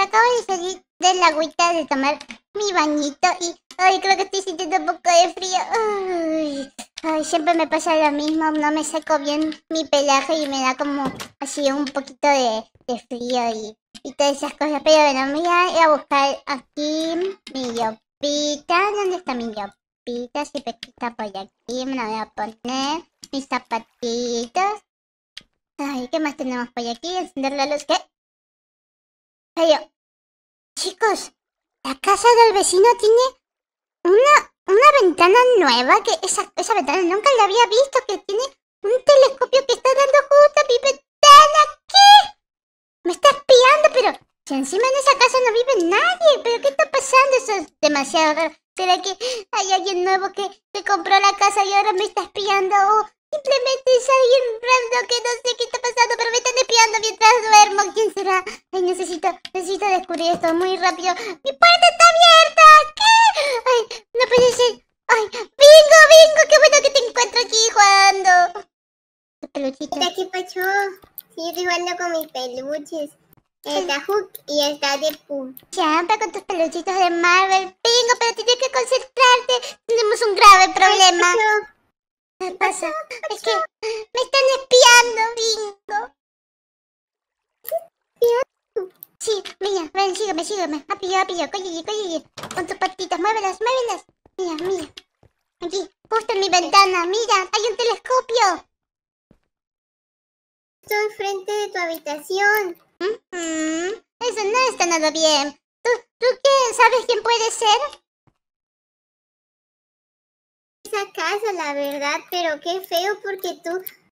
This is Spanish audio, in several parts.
acabo de salir de la agüita de tomar mi bañito y... Ay, creo que estoy sintiendo un poco de frío. siempre me pasa lo mismo, no me seco bien mi pelaje y me da como así un poquito de, frío y, todas esas cosas. Pero bueno, voy a buscar aquí mi yopita. ¿Dónde está mi yopita? Si pues, está por aquí, me la voy a poner. Mis zapatitos. Ay, ¿qué más tenemos por aquí? Encender la luz. ¿Qué? Pero, chicos, la casa del vecino tiene una, una ventana nueva, que esa, esa ventana nunca la había visto, que tiene un telescopio que está dando justo a mi ventana. ¿Qué? Me está espiando, pero si encima en esa casa no vive nadie. ¿Pero qué está pasando? Eso es demasiado raro. ¿Será que hay alguien nuevo que, que compró la casa y ahora me está espiando? Simplemente es alguien que no sé qué está pasando, pero me están espiando mientras duermo. ¿Quién será? necesito, necesito descubrir esto muy rápido. ¡Mi puerta está abierta! ¿Qué? Ay, no puede ser. Ay, bingo, bingo, qué bueno que te encuentro aquí jugando. Peluchito. Mira qué pacho. Sí, estoy jugando con mis peluches. Está Hook y está Deadpool. Champa con tus peluchitos de Marvel. Bingo, pero tienes que concentrarte. Tenemos un grave problema. ¿Qué pasa? Es que me están espiando, bingo. Sí, mira, ven, sígueme, sígueme. Apillo, ah, apillo, ah, coye, coye, Con tus patitas, muévelas, muévelas. Mira, mira. Aquí, justo en mi ventana, mira, hay un telescopio. Estoy frente de tu habitación. Eso no está nada bien. ¿Tú, ¿Tú qué? ¿Sabes quién puede ser? casa, la verdad, pero qué feo porque tú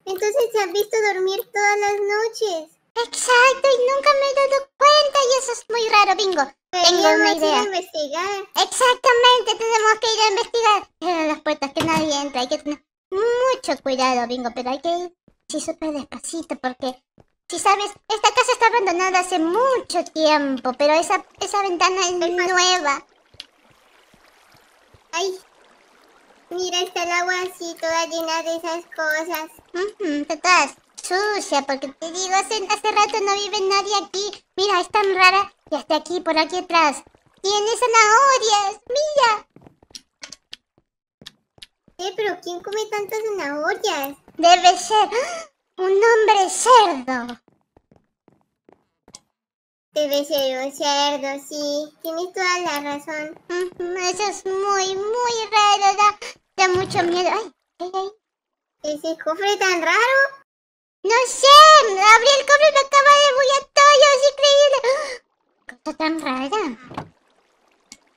entonces te has visto dormir todas las noches. Exacto, y nunca me he dado cuenta y eso es muy raro, bingo. Tengo una idea. investigar. Exactamente, tenemos que ir a investigar. las puertas que nadie entra, hay que tener mucho cuidado, bingo, pero hay que ir sí súper despacito porque si sabes, esta casa está abandonada hace mucho tiempo, pero esa, esa ventana es nueva. Ay, Mira, está el agua así toda llena de esas cosas. Uh -huh, sucia, porque te digo, hace, rato no vive nadie aquí. Mira, es tan rara. Y hasta aquí, por aquí atrás. Tiene zanahorias, mira. Eh, pero ¿quién come tantas zanahorias? Debe ser ¡ah! un hombre cerdo. Debe ser un cerdo, sí. Tienes toda la razón. Eso es muy, muy raro. Da mucho miedo. Ay, ay, ay. ¿Ese cofre tan raro? No sé, abrí el cofre y me acaba de muy todo, es increíble. Cosa tan rara.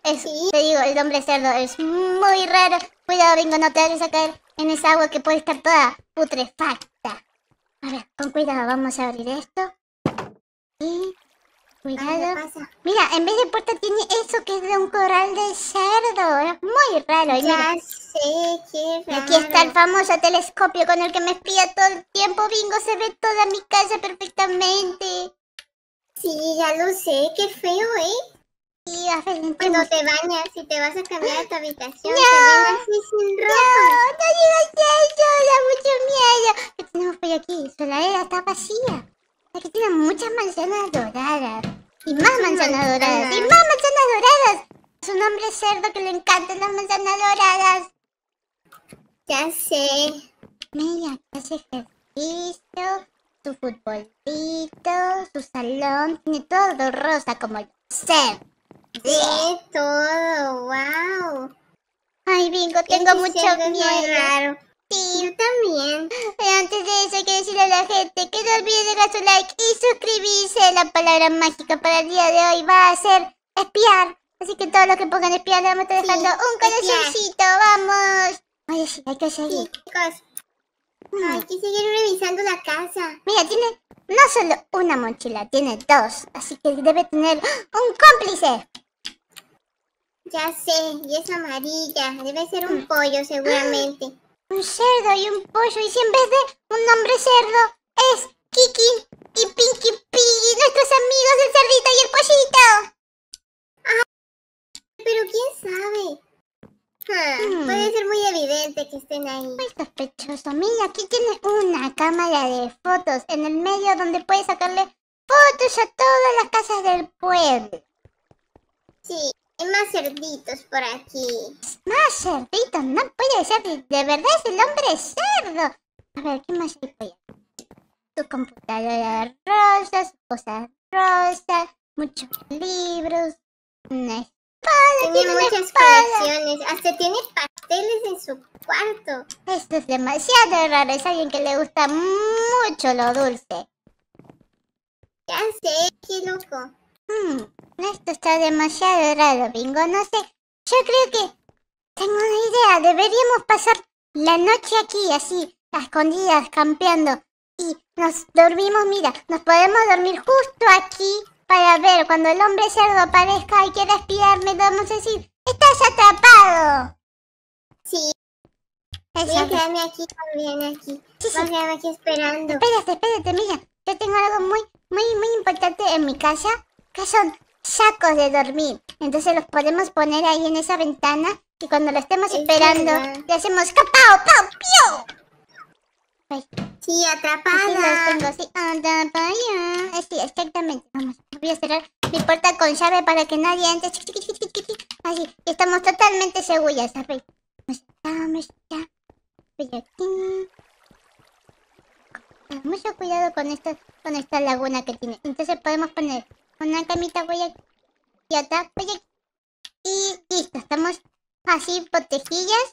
Es, sí. Te digo, el hombre cerdo es muy raro. Cuidado, bingo, no te vayas a caer en esa agua que puede estar toda putrefacta. A ver, con cuidado, vamos a abrir esto. Y Cuidado. Mira, en vez de puerta tiene eso que es de un corral de cerdo. Es muy raro. Ya sé, qué raro. Aquí está el famoso telescopio con el que me espía todo el tiempo. Bingo, se ve toda mi casa perfectamente. Sí, ya lo sé. Qué feo, ¿eh? Cuando te bañas y te vas a cambiar a tu habitación, no, te así sin ropa. No, no digas eso, da mucho miedo. ¿Qué tenemos aquí? Su era está vacía. Aquí tiene muchas manzanas doradas. Y más manzanas doradas. Y más manzanas doradas. Su nombre es cerdo que le encantan las manzanas doradas. Ya sé. Mira, hace ejercicio, su futbolito, su salón. Tiene todo rosa como el Ser. De todo, wow. Ay, bingo, este tengo mucho miedo. raro. Sí, yo también. gente, que no olviden dejar su like y suscribirse. La palabra mágica para el día de hoy va a ser espiar. Así que todos los que pongan espiar, le vamos a estar dejando un corazoncito, vamos. hay que seguir. chicos. Mm. hay que seguir revisando la casa. Mira, tiene no solo una mochila, tiene dos. Así que debe tener un cómplice. Ya sé, y es amarilla. Debe ser un mm. pollo seguramente. un cerdo y un pollo. Y si en vez de un nombre cerdo es Kiki y Pinky Piggy, nuestros amigos el cerdito y el pollito. pero quién sabe. Ah, hmm. Puede ser muy evidente que estén ahí. Muy sospechoso. Mira, aquí tiene una cámara de fotos en el medio donde puedes sacarle fotos a todas las casas del pueblo. Sí más cerditos por aquí. Más cerditos, no puede ser. De verdad es el hombre cerdo. A ver, ¿qué más hay por allá? Tu computadora rosa, Su cosa rosa. muchos libros, una espada. Tiene muchas colecciones. Hasta tiene pasteles en su cuarto. Esto es demasiado raro. Es alguien que le gusta mucho lo dulce. Ya sé, qué loco. Hmm esto está demasiado raro, Bingo. No sé. Yo creo que tengo una idea. Deberíamos pasar la noche aquí, así, a escondidas, campeando. Y nos dormimos, mira, nos podemos dormir justo aquí para ver cuando el hombre cerdo aparezca y quiera espiarme, vamos a decir, ¡Estás atrapado! Sí. Voy a aquí, también, aquí. Sí, a aquí esperando. Espérate, espérate, mira. Yo tengo algo muy, muy, muy importante en mi casa. ¿qué son sacos de dormir. Entonces los podemos poner ahí en esa ventana y cuando lo estemos esperando le hacemos capao, pao, pio. Sí, atrapada. los tengo, sí, exactamente. Vamos, voy a cerrar mi puerta con llave para que nadie entre. Así, estamos totalmente seguras. A Mucho cuidado con esta, con esta laguna que tiene. Entonces podemos poner una camita voy a... y otra voy Y listo, estamos así botejillas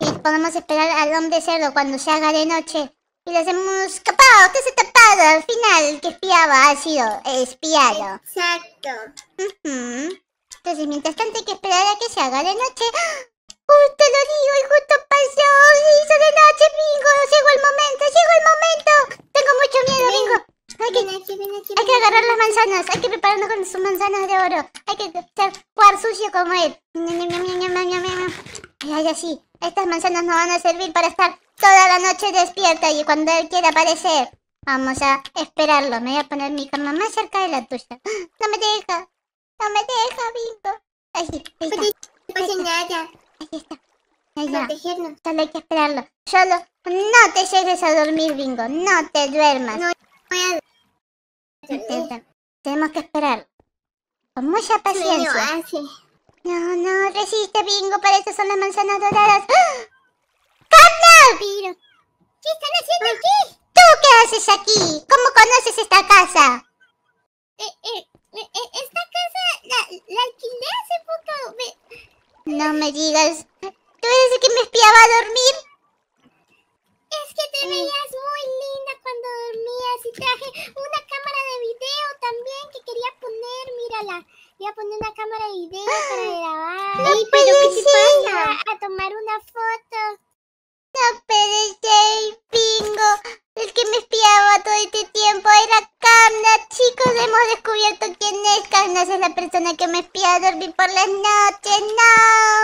y podemos esperar al hombre cerdo cuando se haga de noche. Y lo hacemos tapado que se tapado. Al final, el que espiaba ha sido espiado. Exacto. Entonces, mientras tanto, hay que esperar a que se haga de noche. Justo ¡Ah! lo digo y justo pasó. Se hizo de noche, bingo. Llegó el momento, llegó el momento. Hay que, agarrar las manzanas, hay que prepararnos con sus manzanas de oro. Hay que jugar sucio como él. Ay, así. Estas manzanas nos van a servir para estar toda la noche despierta y cuando él quiera aparecer. Vamos a esperarlo. Me voy a poner mi cama más cerca de la tuya. No me deja. No me deja, Bingo. ahí está. está. Ahí está. Solo hay que esperarlo. Solo no te llegues a dormir, Bingo. No te duermas. No voy a tenemos que esperar. Con mucha paciencia. Ah, no, no, resiste, bingo. Para eso son las manzanas doradas. ¡Ah! ¡Canta! ¿qué están haciendo ah. aquí? ¿Tú qué haces aquí? ¿Cómo conoces esta casa? Eh, eh, eh, esta casa la, la alquilé hace poco. No me digas. ¿Tú eres el que me espiaba a dormir? Es que te mm. veías muy cuando dormía. y traje una cámara de video también que quería poner, mírala. Voy a poner una cámara de video para grabar. pero ¿qué pasa? A tomar una foto. No puede ser, pingo. El que me espiaba todo este tiempo era Kamna. Chicos, hemos descubierto quién es. Kamna. es la persona que me espía a dormir por las noches. No.